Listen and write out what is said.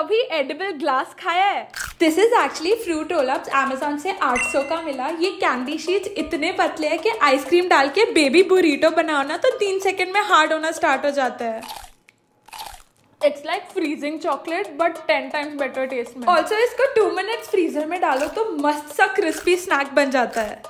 कभी edible glass खाया है this is actually fruit roll ups Amazon से 800 का मिला ये कैंडी शीट इतने पतले हैं कि आइसक्रीम डाल के बेबी बुरीटो बनाओ ना तो तीन सेकंड में हार्ड होना स्टार्ट हो जाता है it's like freezing chocolate but ten times better taste में ऑल्सो इसको टू मिनट्स फ्रीजर में डालो तो मस्त सा क्रिस्पी स्नैक बन जाता है